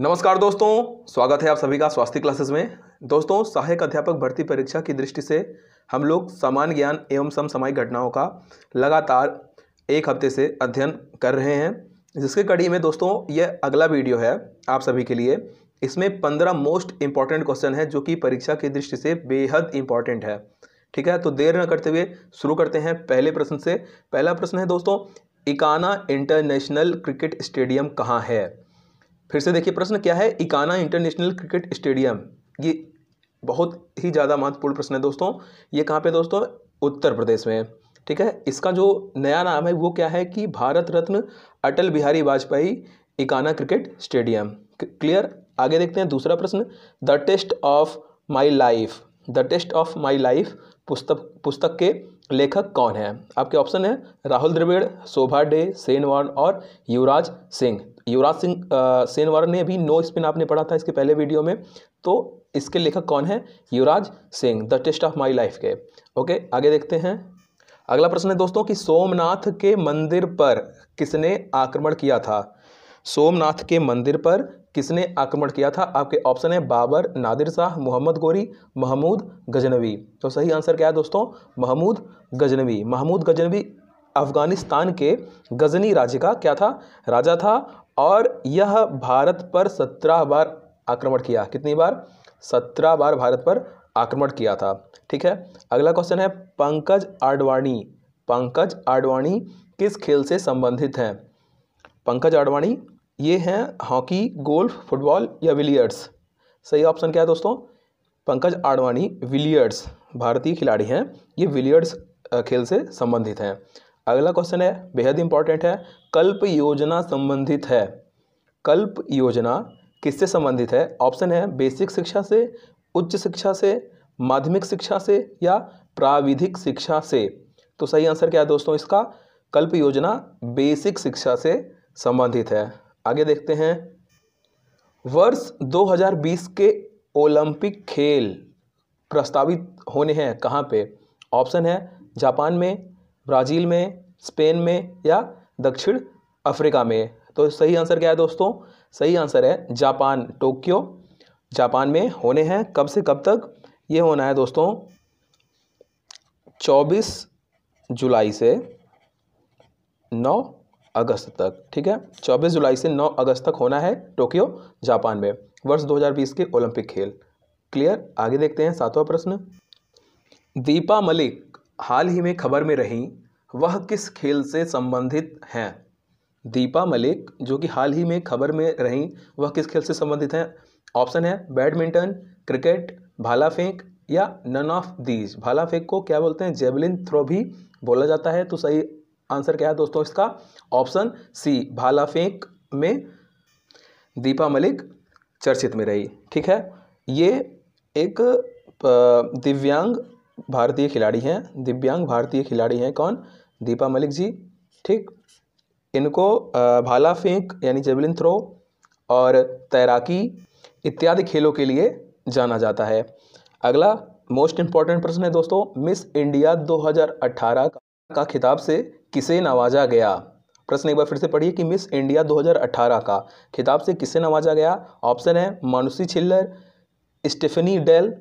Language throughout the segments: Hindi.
नमस्कार दोस्तों स्वागत है आप सभी का स्वास्थ्य क्लासेस में दोस्तों सहायक अध्यापक भर्ती परीक्षा की दृष्टि से हम लोग समान ज्ञान एवं समसामयिक घटनाओं का लगातार एक हफ्ते से अध्ययन कर रहे हैं जिसके कड़ी में दोस्तों यह अगला वीडियो है आप सभी के लिए इसमें पंद्रह मोस्ट इंपॉर्टेंट क्वेश्चन है जो कि परीक्षा की दृष्टि से बेहद इंपॉर्टेंट है ठीक है तो देर न करते हुए शुरू करते हैं पहले प्रश्न से पहला प्रश्न है दोस्तों इकाना इंटरनेशनल क्रिकेट स्टेडियम कहाँ है फिर से देखिए प्रश्न क्या है इकाना इंटरनेशनल क्रिकेट स्टेडियम ये बहुत ही ज़्यादा महत्वपूर्ण प्रश्न है दोस्तों ये कहाँ पे दोस्तों उत्तर प्रदेश में है ठीक है इसका जो नया नाम है वो क्या है कि Bharat Ratna Atal Bihari Vajpayee Ekana cricket stadium clear आगे देखते हैं दूसरा प्रश्न the test of my life the test of my life पुस्तक पुस्तक के लेखक कौन है आपके ऑप्शन है राहुल द्रविड़ शोभा डे सेनवान और युवराज सिंह युवराज सिंह सेनवार ने भी नो स्पिन आपने पढ़ा था इसके पहले वीडियो में तो इसके लेखक कौन है Yuvraj Singh the test of my life के ओके आगे देखते हैं अगला प्रश्न है दोस्तों कि सोमनाथ के मंदिर पर किसने आक्रमण किया था सोमनाथ के मंदिर पर किसने आक्रमण किया था आपके ऑप्शन है बाबर नादिर शाह मोहम्मद गोरी महमूद गजनवी तो सही आंसर क्या है दोस्तों महमूद गजनवी महमूद गजनवी अफगानिस्तान के गजनी राज्य का क्या था राजा था और यह भारत पर सत्रह बार आक्रमण किया कितनी बार सत्रह बार भारत पर आक्रमण किया था ठीक है अगला क्वेश्चन है पंकज आडवाणी पंकज आडवाणी किस खेल से संबंधित हैं पंकज आडवाणी ये हैं हॉकी गोल्फ फुटबॉल या विलियर्ड्स सही ऑप्शन क्या है दोस्तों पंकज आडवाणी विलियर्ड्स भारतीय खिलाड़ी हैं ये विलियर्ड्स खेल से संबंधित हैं अगला क्वेश्चन है बेहद इंपॉर्टेंट है कल्प योजना संबंधित है कल्प योजना किससे संबंधित है ऑप्शन है बेसिक शिक्षा से उच्च शिक्षा से माध्यमिक शिक्षा से या प्राविधिक शिक्षा से तो सही आंसर क्या है दोस्तों इसका कल्प योजना बेसिक शिक्षा से संबंधित है आगे देखते हैं वर्ष 2020 के ओलंपिक खेल प्रस्तावित होने हैं कहाँ पे ऑप्शन है जापान में ब्राज़ील में स्पेन में या दक्षिण अफ्रीका में तो सही आंसर क्या है दोस्तों सही आंसर है जापान टोक्यो जापान में होने हैं कब से कब तक ये होना है दोस्तों चौबीस जुलाई से नौ अगस्त तक ठीक है चौबीस जुलाई से नौ अगस्त तक होना है टोक्यो जापान में वर्ष 2020 के ओलंपिक खेल क्लियर आगे देखते हैं सातवां प्रश्न दीपा मलिक हाल ही में खबर में रहीं वह किस खेल से संबंधित हैं दीपा मलिक जो कि हाल ही में खबर में रहीं वह किस खेल से संबंधित हैं ऑप्शन है बैडमिंटन क्रिकेट भाला फेंक या नन ऑफ दीज भाला फेंक को क्या बोलते हैं जेवलिन थ्रो भी बोला जाता है तो सही आंसर क्या है दोस्तों इसका ऑप्शन सी भाला फेंक में दीपा मलिक चर्चित में रही ठीक है ये एक दिव्यांग भारतीय खिलाड़ी हैं दिव्यांग भारतीय खिलाड़ी हैं कौन दीपा मलिक जी ठीक इनको भाला फेंक यानी जेवलिन थ्रो और तैराकी इत्यादि खेलों के लिए जाना जाता है अगला मोस्ट इम्पॉर्टेंट प्रश्न है दोस्तों मिस इंडिया 2018 का खिताब से किसे नवाजा गया प्रश्न एक बार फिर से पढ़िए कि मिस इंडिया 2018 का खिताब से किसे नवाजा गया ऑप्शन है मानुषी छिल्लर स्टेफनी डेल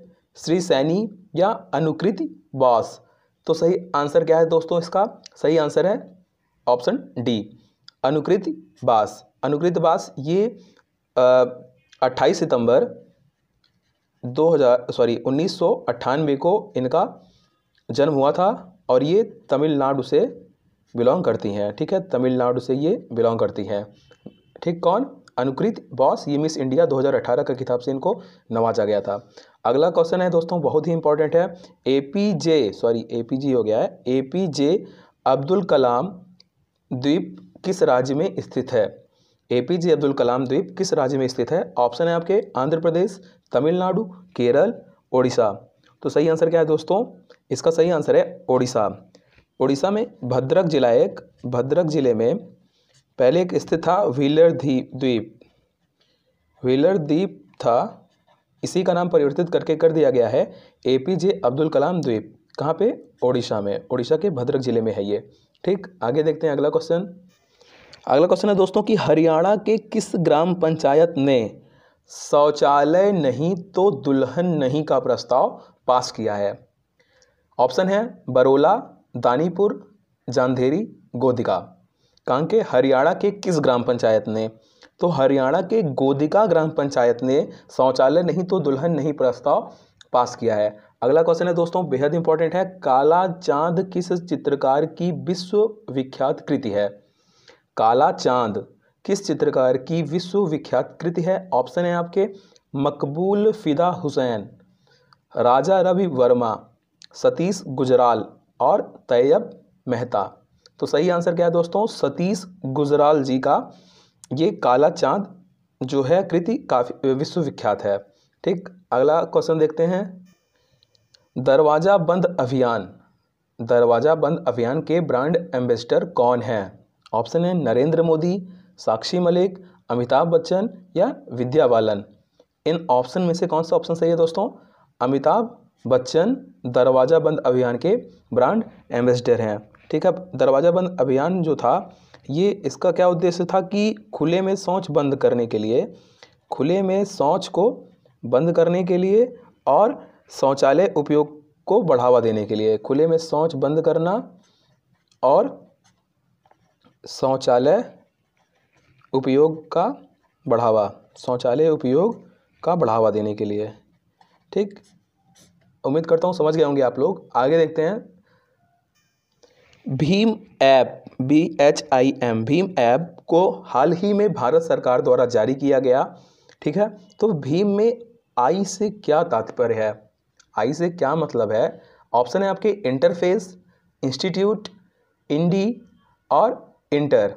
श्री सैनी या अनुकृति वास तो सही आंसर क्या है दोस्तों इसका सही आंसर है ऑप्शन डी अनुकृति वास अनुकृत वास ये अट्ठाईस सितंबर 2000 सॉरी उन्नीस को इनका जन्म हुआ था और ये तमिलनाडु से बिलोंग करती हैं ठीक है तमिलनाडु से ये बिलोंग करती हैं ठीक कौन अनुकृत बॉस ये मिस इंडिया 2018 का किताब से इनको नवाजा गया था अगला क्वेश्चन है दोस्तों बहुत ही इंपॉर्टेंट है A P J sorry A P G हो गया है ए पी जे अब्दुल कलाम द्वीप किस राज्य में स्थित है ए पी जे अब्दुल कलाम द्वीप किस राज्य में स्थित है ऑप्शन है आपके आंध्र प्रदेश तमिलनाडु केरल ओडिशा तो सही आंसर क्या है दोस्तों इसका सही आंसर है ओडिशा ओडिशा में भद्रक जिला एक भद्रक जिले में पहले एक स्थित था व्हीलर द्वीप द्वीप व्हीलर द्वीप था इसी का नाम परिवर्तित करके कर दिया गया है ए पी जे अब्दुल कलाम द्वीप कहाँ पे ओडिशा में ओडिशा के भद्रक जिले में है ये ठीक आगे देखते हैं अगला क्वेश्चन अगला क्वेश्चन है दोस्तों कि हरियाणा के किस ग्राम पंचायत ने शौचालय नहीं तो दुल्हन नहीं का प्रस्ताव पास किया है ऑप्शन है बरोला दानीपुर जांधेरी गोदिका कहाँ के हरियाणा के किस ग्राम पंचायत ने तो हरियाणा के गोदिका ग्राम पंचायत ने शौचालय नहीं तो दुल्हन नहीं प्रस्ताव पास किया है अगला क्वेश्चन है दोस्तों बेहद इंपॉर्टेंट है काला चांद किस चित्रकार की विश्व विख्यात कृति है काला चांद किस चित्रकार की विश्वविख्यात कृति है ऑप्शन है आपके मकबूल फिदा हुसैन राजा रवि वर्मा सतीश गुजराल और तैयब मेहता तो सही आंसर क्या है दोस्तों सतीश गुजराल जी का ये काला चांद जो है कृति काफ़ी विश्वविख्यात है ठीक अगला क्वेश्चन देखते हैं दरवाज़ा बंद अभियान दरवाज़ा बंद अभियान के ब्रांड एम्बेसडर कौन हैं ऑप्शन है नरेंद्र मोदी साक्षी मलिक अमिताभ बच्चन या विद्या बालन इन ऑप्शन में से कौन सा ऑप्शन सही है दोस्तों अमिताभ बच्चन दरवाज़ा बंद अभियान के ब्रांड एम्बेसडर हैं ठीक है दरवाज़ा बंद अभियान जो था ये इसका क्या उद्देश्य था कि खुले में शौच बंद करने के लिए खुले में शौच को बंद करने के लिए और शौचालय उपयोग को बढ़ावा देने के लिए खुले में शौच बंद करना और शौचालय उपयोग का बढ़ावा शौचालय उपयोग का बढ़ावा देने के लिए ठीक उम्मीद करता हूँ समझ गए होंगे आप लोग आगे देखते हैं Bhim app B H I M Bhim app को हाल ही में भारत सरकार द्वारा जारी किया गया ठीक है तो भीम में आई से क्या तात्पर्य है आई से क्या मतलब है ऑप्शन है आपके इंटरफेस इंस्टीट्यूट इंडी और इंटर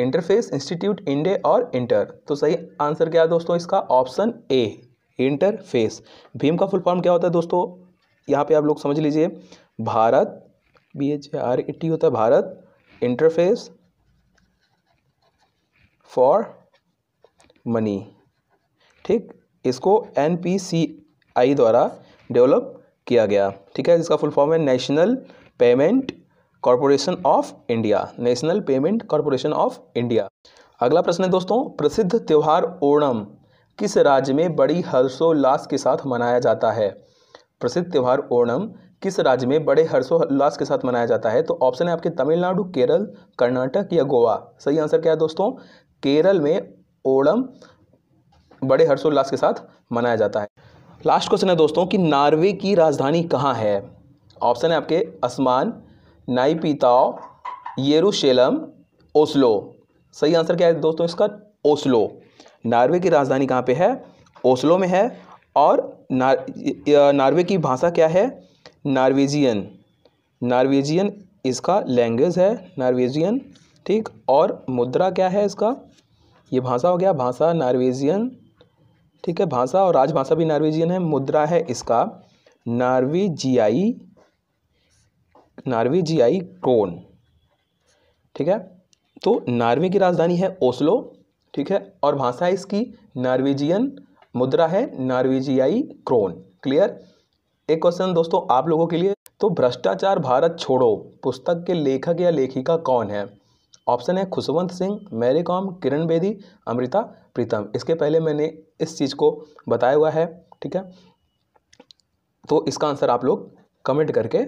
इंटरफेस इंस्टीट्यूट इंडे और इंटर तो सही आंसर क्या है दोस्तों इसका ऑप्शन ए इंटरफेस भीम का फुल फॉर्म क्या होता है दोस्तों यहाँ पे आप लोग समझ लीजिए Bharat B H R A T होता है भारत इंटरफेस फॉर मनी ठीक इसको एन पी सी आई द्वारा डेवलप किया गया ठीक है इसका फुल फॉर्म है National Payment Corporation of India National Payment Corporation of India अगला प्रश्न है दोस्तों प्रसिद्ध त्यौहार ओणम किस राज्य में बड़ी हर्षोल्लास के साथ मनाया जाता है प्रसिद्ध त्यौहार ओणम किस राज्य में बड़े हर्षोल्लास के साथ मनाया जाता है तो ऑप्शन है आपके तमिलनाडु केरल कर्नाटक या गोवा सही आंसर क्या है दोस्तों केरल में ओणम बड़े हर्षोल्लास के साथ मनाया जाता है लास्ट क्वेश्चन है दोस्तों कि नॉर्वे की राजधानी कहाँ है ऑप्शन है आपके असमान नाईपीताओ येरूशलम ओस्लो सही आंसर क्या है दोस्तों इसका ओस्लो नार्वे की राजधानी कहाँ पे है ओस्लो में है और नार नार्वे की भाषा क्या है नार्वेजियन नार्वेजियन इसका लैंग्वेज है नार्वेजियन ठीक और मुद्रा क्या है इसका ये भाषा हो गया भाषा नार्वेजियन ठीक है भाषा और राजभाषा भी नार्वेजियन है मुद्रा है इसका नार्वेजियाई नार्वेजियाई क्रोन ठीक है तो नार्वे की राजधानी है ओस्लो ठीक है और भाषा इसकी नार्वेजियन मुद्रा है नार्वेजियाई क्रोन क्लियर एक क्वेश्चन दोस्तों आप लोगों के लिए तो भ्रष्टाचार भारत छोड़ो पुस्तक के लेखक या लेखिका कौन है ऑप्शन है खुशवंत सिंह मैरी कॉम किरण बेदी अमृता प्रीतम इसके पहले मैंने इस चीज़ को बताया हुआ है ठीक है तो इसका आंसर आप लोग कमेंट करके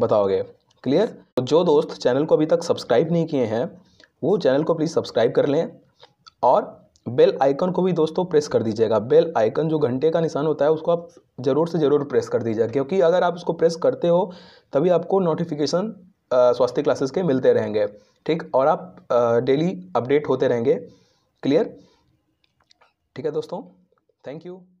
बताओगे क्लियर तो जो दोस्त चैनल को अभी तक सब्सक्राइब नहीं किए हैं वो चैनल को प्लीज़ सब्सक्राइब कर लें और बेल आइकन को भी दोस्तों प्रेस कर दीजिएगा बेल आइकन जो घंटे का निशान होता है उसको आप ज़रूर से ज़रूर प्रेस कर दीजिएगा क्योंकि अगर आप उसको प्रेस करते हो तभी आपको नोटिफिकेशन स्वास्थ्य क्लासेस के मिलते रहेंगे ठीक और आप डेली अपडेट होते रहेंगे क्लियर ठीक है दोस्तों थैंक यू